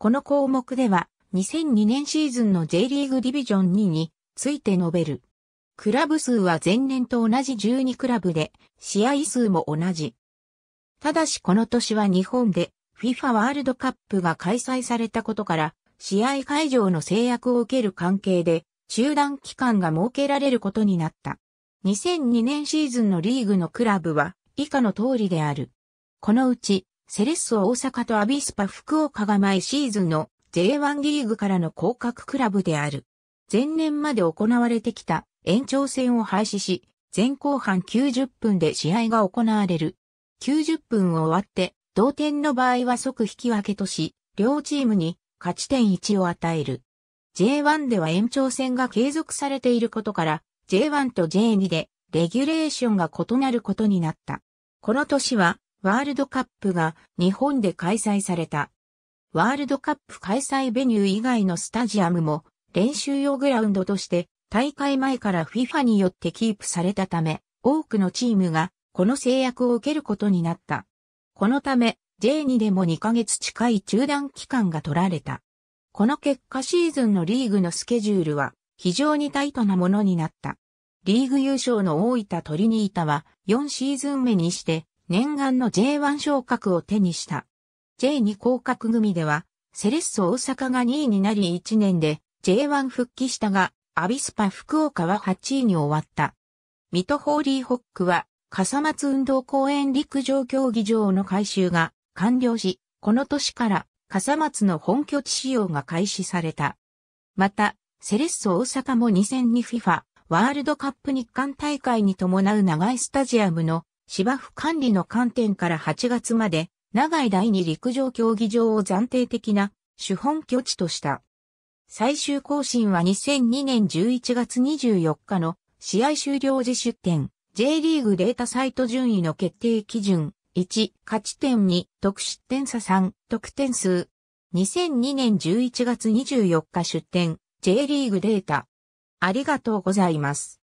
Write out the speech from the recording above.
この項目では、2002年シーズンの J リーグディビジョン2について述べる。クラブ数は前年と同じ12クラブで、試合数も同じ。ただしこの年は日本で FIFA ワールドカップが開催されたことから、試合会場の制約を受ける関係で、中断期間が設けられることになった。2002年シーズンのリーグのクラブは以下の通りである。このうちセレッソ大阪とアビスパ福岡が毎シーズンの J1 リーグからの降格クラブである。前年まで行われてきた延長戦を廃止し、前後半90分で試合が行われる。90分を終わって、同点の場合は即引き分けとし、両チームに勝ち点1を与える。J1 では延長戦が継続されていることから、J1 と J2 でレギュレーションが異なることになった。この年はワールドカップが日本で開催された。ワールドカップ開催ベニュー以外のスタジアムも練習用グラウンドとして大会前から FIFA によってキープされたため多くのチームがこの制約を受けることになった。このため J2 でも2ヶ月近い中断期間が取られた。この結果シーズンのリーグのスケジュールは非常にタイトなものになった。リーグ優勝の大分トリニータは4シーズン目にして念願の J1 昇格を手にした。J2 降格組では、セレッソ大阪が2位になり1年で J1 復帰したが、アビスパ福岡は8位に終わった。ミトホーリーホックは、笠松運動公園陸上競技場の改修が完了し、この年から笠松の本拠地使用が開始された。また、セレッソ大阪も 2002FIFA ワールドカップ日韓大会に伴う長いスタジアムの芝生管理の観点から8月まで、長い第二陸上競技場を暫定的な主本拠地とした。最終更新は2002年11月24日の試合終了時出展 J リーグデータサイト順位の決定基準1、勝ち点2、得失点差3、得点数。2002年11月24日出展 J リーグデータ。ありがとうございます。